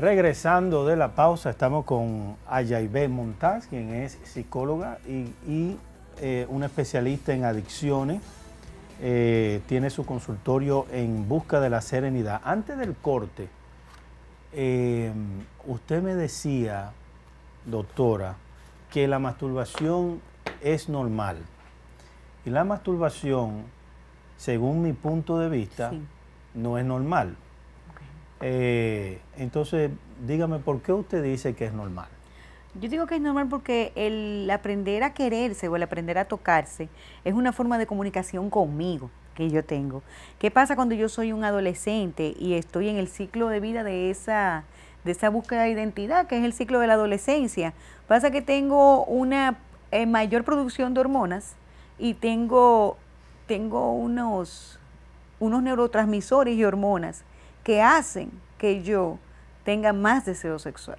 Regresando de la pausa, estamos con Ayaibé Montaz, quien es psicóloga y, un eh, una especialista en adicciones. Eh, tiene su consultorio en busca de la serenidad. Antes del corte, eh, usted me decía, doctora, que la masturbación es normal. Y la masturbación, según mi punto de vista, no es normal. Eh, entonces, dígame, ¿por qué usted dice que es normal? Yo digo que es normal porque el aprender a quererse o el aprender a tocarse es una forma de comunicación conmigo que yo tengo. ¿Qué pasa cuando yo soy un adolescente y estoy en el ciclo de vida de esa, de esa búsqueda de identidad, que es el ciclo de la adolescencia? Pasa que tengo una eh, mayor producción de hormonas y tengo, tengo unos, unos neurotransmisores y hormonas que hacen que yo tenga más deseo sexual.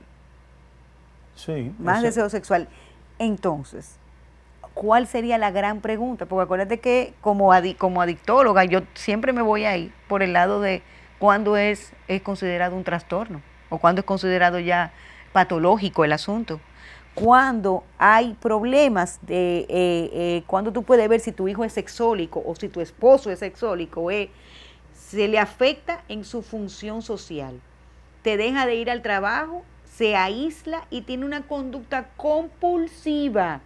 Sí. Más deseo sexual. Entonces, ¿cuál sería la gran pregunta? Porque acuérdate que como, como adictóloga yo siempre me voy ahí por el lado de cuando es, considerado un trastorno o cuando es considerado ya patológico el asunto. Cuando hay problemas, de, eh, eh, cuando tú puedes ver si tu hijo es sexólico o si tu esposo es sexólico, eh, se le afecta en su función social. Te deja de ir al trabajo, se aísla y tiene una conducta compulsiva.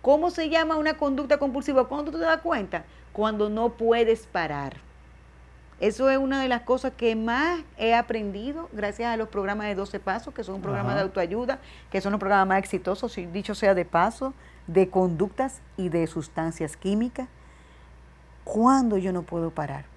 ¿Cómo se llama una conducta compulsiva? ¿Cuándo tú te das cuenta? Cuando no puedes parar. Eso es una de las cosas que más he aprendido gracias a los programas de 12 Pasos, que son un programa de autoayuda, que son los programas más exitosos, dicho sea de paso, de conductas y de sustancias químicas. ¿Cuándo yo no puedo parar?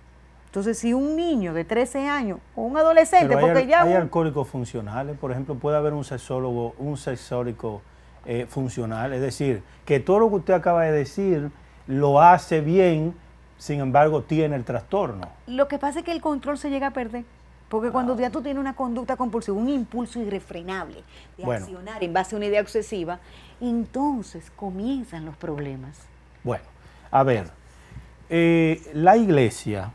Entonces, si un niño de 13 años o un adolescente, porque hay, ya... Hay alcohólicos funcionales, por ejemplo, puede haber un sexólogo, un sexórico eh, funcional, es decir, que todo lo que usted acaba de decir lo hace bien, sin embargo, tiene el trastorno. Lo que pasa es que el control se llega a perder. Porque cuando ah. ya tú tienes una conducta compulsiva, un impulso irrefrenable de accionar en base a una idea obsesiva, entonces comienzan los problemas. Bueno, a ver, eh, la iglesia,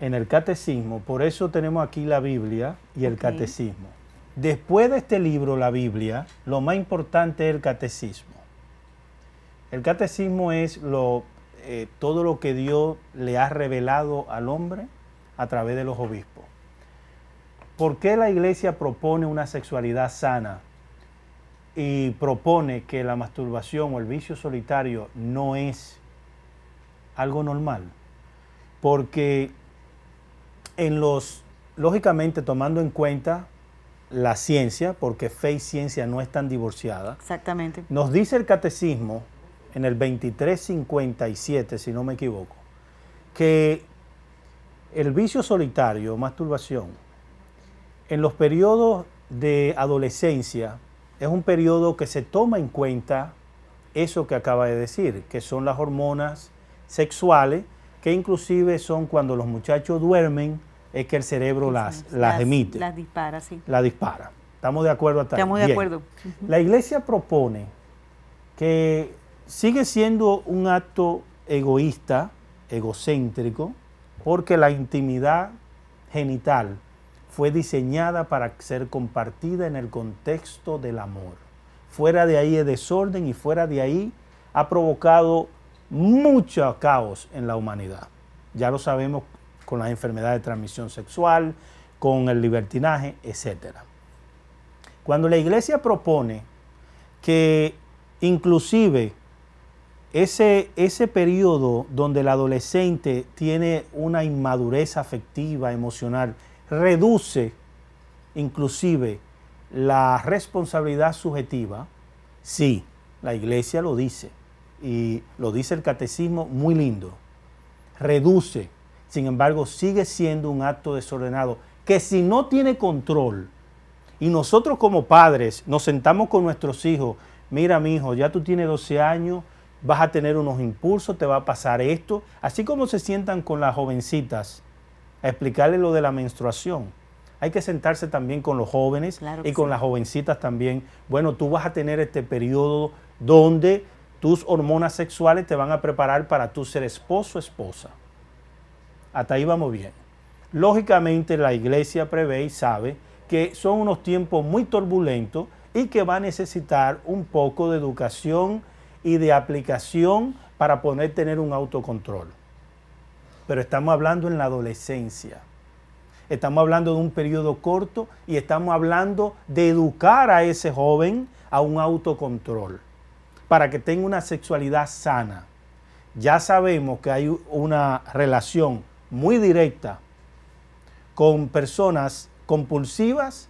en el catecismo, por eso tenemos aquí la Biblia y el catecismo. Después de este libro, la Biblia, lo más importante es el catecismo. El catecismo es lo, eh, todo lo que Dios le ha revelado al hombre a través de los obispos. ¿Por qué la iglesia propone una sexualidad sana y propone que la masturbación o el vicio solitario no es algo normal? Porque en los, lógicamente tomando en cuenta la ciencia, porque fe y ciencia no están divorciadas. Exactamente. Nos dice el catecismo en el 2357, si no me equivoco, que el vicio solitario, masturbación, en los periodos de adolescencia es un periodo que se toma en cuenta eso que acaba de decir, que son las hormonas sexuales, que inclusive son cuando los muchachos duermen, es que el cerebro las, las, emite. Las dispara, sí. Las dispara. ¿Estamos de acuerdo hasta Estamos de acuerdo. La iglesia propone que sigue siendo un acto egoísta, egocéntrico, porque la intimidad genital fue diseñada para ser compartida en el contexto del amor. Fuera de ahí es desorden y fuera de ahí ha provocado mucho caos en la humanidad. Ya lo sabemos con las enfermedades de transmisión sexual, con el libertinaje, etc. Cuando la iglesia propone que inclusive ese, ese periodo donde el adolescente tiene una inmadurez afectiva, emocional, reduce inclusive la responsabilidad subjetiva, sí, la iglesia lo dice, y lo dice el catecismo muy lindo, reduce sin embargo sigue siendo un acto desordenado que si no tiene control y nosotros como padres nos sentamos con nuestros hijos, mira mi hijo, ya tú tienes 12 años, vas a tener unos impulsos, te va a pasar esto, así como se sientan con las jovencitas a explicarles lo de la menstruación. Hay que sentarse también con los jóvenes y con las jovencitas también. Bueno, tú vas a tener este periodo donde tus hormonas sexuales te van a preparar para tú ser esposo, o esposa. Hasta ahí vamos bien. Lógicamente la iglesia prevé y sabe que son unos tiempos muy turbulentos y que va a necesitar un poco de educación y de aplicación para poder tener un autocontrol. Pero estamos hablando en la adolescencia. Estamos hablando de un periodo corto y estamos hablando de educar a ese joven a un autocontrol para que tenga una sexualidad sana. Ya sabemos que hay una relación muy directa con personas compulsivas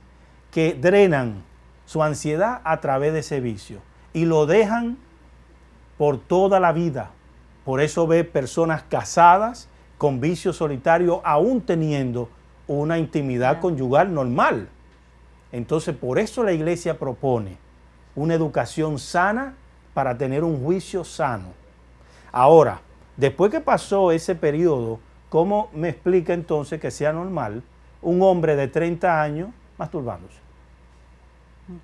que drenan su ansiedad a través de ese vicio y lo dejan por toda la vida. Por eso ve personas casadas con vicio solitario aún teniendo una intimidad conyugal normal. Entonces por eso la iglesia propone una educación sana para tener un juicio sano. Ahora, después que pasó ese periodo ¿Cómo me explica entonces que sea normal un hombre de 30 años masturbándose?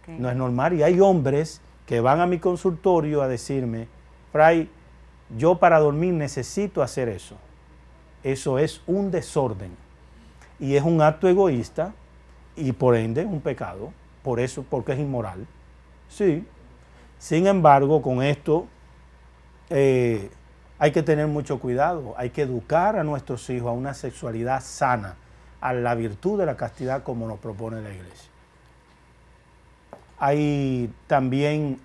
No es normal y hay hombres que van a mi consultorio a decirme, Fray, yo para dormir necesito hacer eso. Eso es un desorden y es un acto egoísta y por ende un pecado, por eso, porque es inmoral. Sí. Sin embargo, con esto eh, hay que tener mucho cuidado, hay que educar a nuestros hijos a una sexualidad sana, a la virtud de la castidad como nos propone la iglesia. Hay también,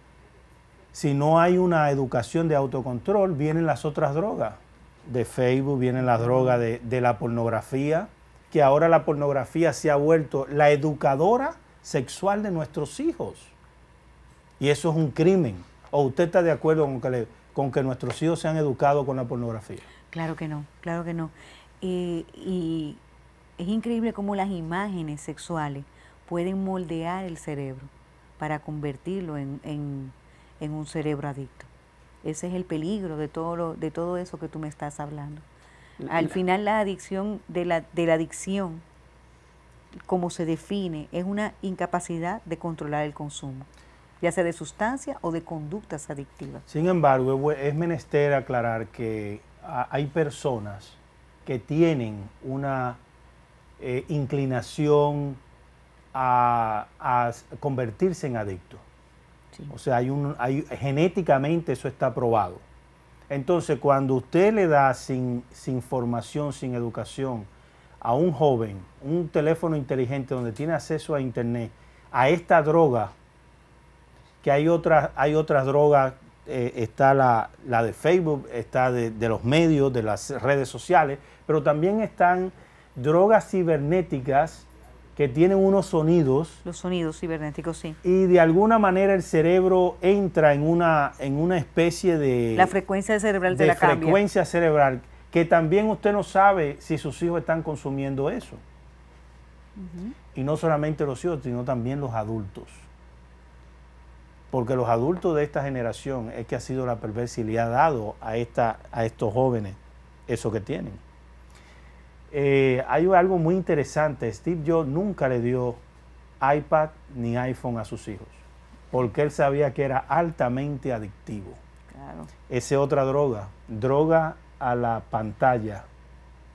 si no hay una educación de autocontrol, vienen las otras drogas. De Facebook vienen las drogas de, la pornografía, que ahora la pornografía se ha vuelto la educadora sexual de nuestros hijos. Y eso es un crimen. ¿O usted está de acuerdo con que le, con que nuestros hijos sean educados con la pornografía. Claro que no, claro que no. y es increíble cómo las imágenes sexuales pueden moldear el cerebro para convertirlo en, un cerebro adicto. Ese es el peligro de todo, de todo eso que tú me estás hablando. Al final la adicción de la, de la adicción, como se define, es una incapacidad de controlar el consumo ya sea de sustancia o de conductas adictivas. Sin embargo, es menester aclarar que hay personas que tienen una eh, inclinación a, convertirse en adicto, O sea, hay un, genéticamente eso está probado. Entonces, cuando usted le da sin, sin formación, sin educación, a un joven un teléfono inteligente donde tiene acceso a internet, a esta droga que hay otras, hay otras drogas, eh, está la, de Facebook, está de, los medios, de las redes sociales, pero también están drogas cibernéticas que tienen unos sonidos. Los sonidos cibernéticos, sí. Y de alguna manera el cerebro entra en una, en una especie de... La frecuencia cerebral de, la de la frecuencia cerebral, que también usted no sabe si sus hijos están consumiendo eso. Y no solamente los hijos, sino también los adultos porque los adultos de esta generación es que ha sido la perversa y le ha dado a, esta, a estos jóvenes eso que tienen. Eh, hay algo muy interesante, Steve Jobs nunca le dio iPad ni iPhone a sus hijos, porque él sabía que era altamente adictivo. Claro. Esa es otra droga, droga a la pantalla,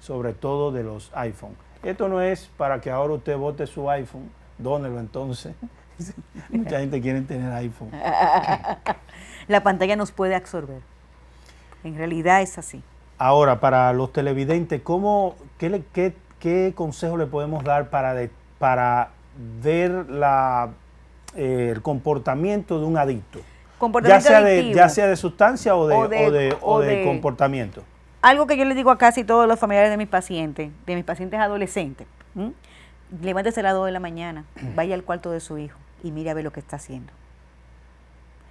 sobre todo de los iPhone. Esto no es para que ahora usted vote su iPhone, dónelo entonces. Mucha gente quiere tener iPhone. La pantalla nos puede absorber. En realidad es así. Ahora, para los televidentes, ¿cómo, qué, qué, consejo le podemos dar para, para ver la, eh, el comportamiento de un adicto? Comportamiento ya sea, de, sustancia o de, o de, comportamiento. Algo que yo le digo a casi todos los familiares de mis pacientes, de mis pacientes adolescentes. Levántese a las 2 de la mañana, vaya al cuarto de su hijo y mire a ver lo que está haciendo.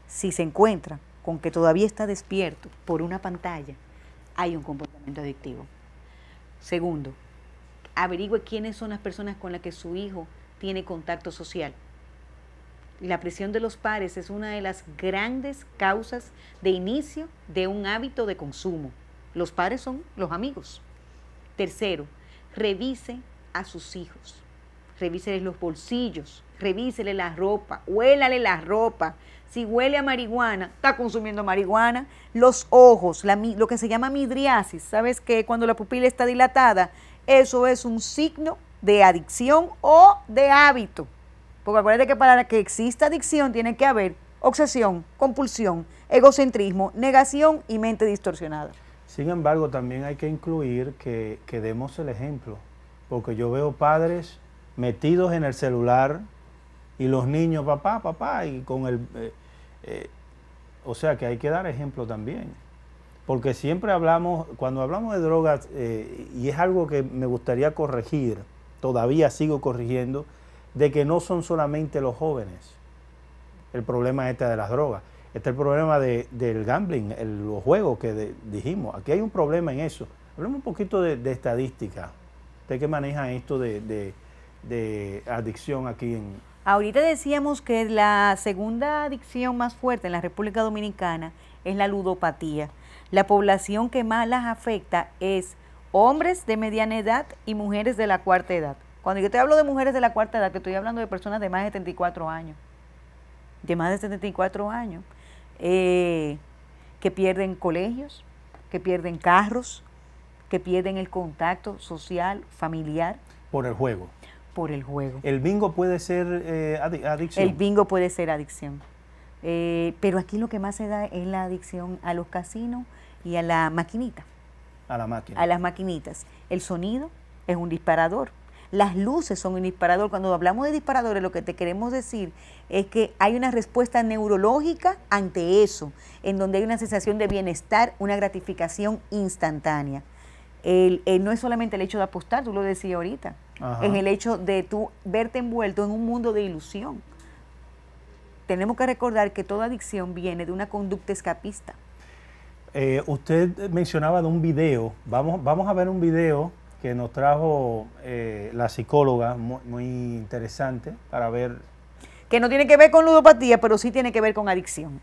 Si se encuentra con que todavía está despierto por una pantalla, hay un comportamiento adictivo. Segundo, averigüe quiénes son las personas con las que su hijo tiene contacto social. La presión de los pares es una de las grandes causas de inicio de un hábito de consumo. Los pares son los amigos. Tercero, revise a sus hijos revísele los bolsillos, revísele la ropa, huélale la ropa. Si huele a marihuana, está consumiendo marihuana. Los ojos, lo que se llama midriasis, ¿sabes qué? Cuando la pupila está dilatada, eso es un signo de adicción o de hábito. Porque acuérdate que para que exista adicción tiene que haber obsesión, compulsión, egocentrismo, negación y mente distorsionada. Sin embargo, también hay que incluir que demos el ejemplo, porque yo veo padres metidos en el celular y los niños, papá, papá, y con el... Eh, eh, o sea que hay que dar ejemplo también. Porque siempre hablamos, cuando hablamos de drogas, eh, y es algo que me gustaría corregir, todavía sigo corrigiendo, de que no son solamente los jóvenes el problema este de las drogas. Este es el problema del gambling, los juegos que dijimos. Aquí hay un problema en eso. Hablemos un poquito de, estadística. Usted que maneja esto de, de adicción aquí en... Ahorita decíamos que la segunda adicción más fuerte en la República Dominicana es la ludopatía. La población que más las afecta es hombres de mediana edad y mujeres de la cuarta edad. Cuando yo te hablo de mujeres de la cuarta edad, te estoy hablando de personas de más de 74 años. De más de 74 años. Eh, que pierden colegios, que pierden carros, que pierden el contacto social, familiar. Por el juego por el juego. ¿El bingo puede ser eh, adicción? El bingo puede ser adicción. Eh, pero aquí lo que más se da es la adicción a los casinos y a la maquinita. A la máquina. A las maquinitas. El sonido es un disparador. Las luces son un disparador. Cuando hablamos de disparadores, lo que te queremos decir es que hay una respuesta neurológica ante eso, en donde hay una sensación de bienestar, una gratificación instantánea. Eh, no es solamente el hecho de apostar, tú lo decías ahorita, en el hecho de tú verte envuelto en un mundo de ilusión. Tenemos que recordar que toda adicción viene de una conducta escapista. Eh, usted mencionaba de un video, vamos, vamos a ver un video que nos trajo eh, la psicóloga, muy, interesante, para ver... Que no tiene que ver con ludopatía, pero sí tiene que ver con adicción.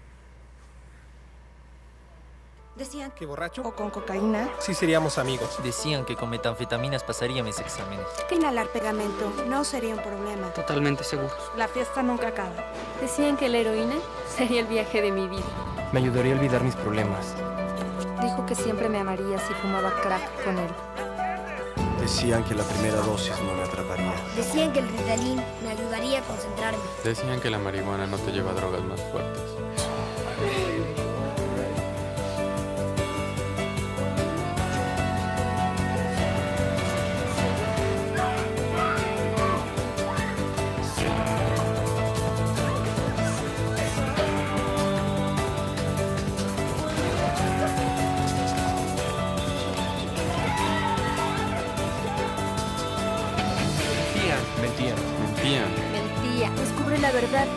Decían que borracho o con cocaína sí seríamos amigos. Decían que con metanfetaminas pasaría mis exámenes. Que inhalar pegamento no sería un problema. Totalmente seguro La fiesta nunca acaba. Decían que la heroína sería el viaje de mi vida. Me ayudaría a olvidar mis problemas. Dijo que siempre me amaría si fumaba crack con él. Decían que la primera dosis no me atraparía. Decían que el Ritalin me ayudaría a concentrarme. Decían que la marihuana no te lleva a drogas más fuertes.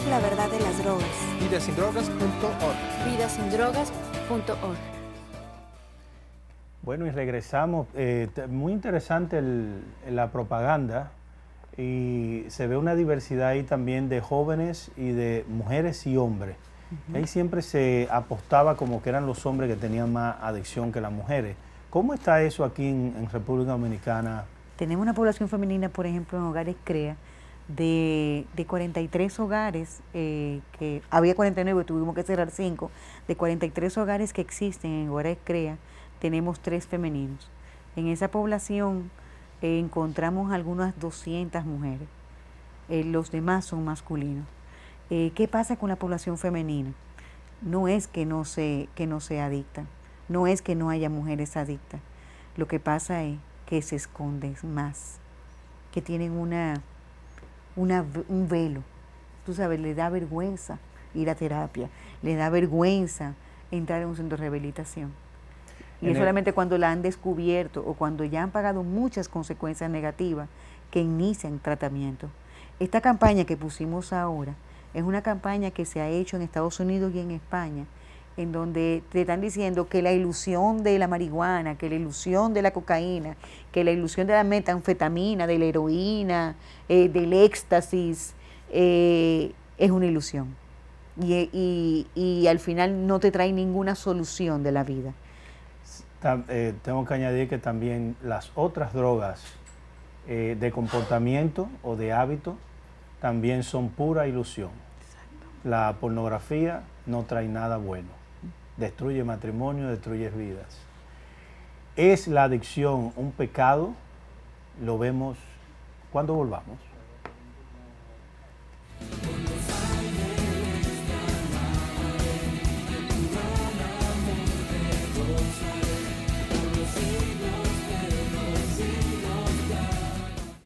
la verdad de las drogas. Vidasindrogas.org. Vidasindrogas.org. Bueno, y regresamos. Eh, muy interesante la propaganda y se ve una diversidad ahí también de jóvenes y de mujeres y hombres. Ahí siempre se apostaba como que eran los hombres que tenían más adicción que las mujeres. ¿Cómo está eso aquí en, en República Dominicana? Tenemos una población femenina, por ejemplo, en hogares CREA, de, 43 hogares, eh, que había 49 tuvimos que cerrar 5, de 43 hogares que existen en Hogares Crea, tenemos 3 femeninos. En esa población eh, encontramos algunas 200 mujeres, eh, los demás son masculinos. ¿Qué pasa con la población femenina? No es que no, se, que no sea adicta, no es que no haya mujeres adictas, lo que pasa es que se esconden más, que tienen una un velo. Tú sabes, le da vergüenza ir a terapia, le da vergüenza entrar en un centro de rehabilitación. Y es solamente cuando la han descubierto o cuando ya han pagado muchas consecuencias negativas que inician tratamiento. Esta campaña que pusimos ahora es una campaña que se ha hecho en Estados Unidos y en España en donde te están diciendo que la ilusión de la marihuana, que la ilusión de la cocaína, que la ilusión de la metanfetamina, de la heroína, eh, del éxtasis, eh, es una ilusión. Y, al final no te trae ninguna solución de la vida. Eh, tengo que añadir que también las otras drogas de comportamiento o de hábito también son pura ilusión. La pornografía no trae nada bueno destruye matrimonio, destruye vidas. ¿Es la adicción un pecado? Lo vemos cuando volvamos.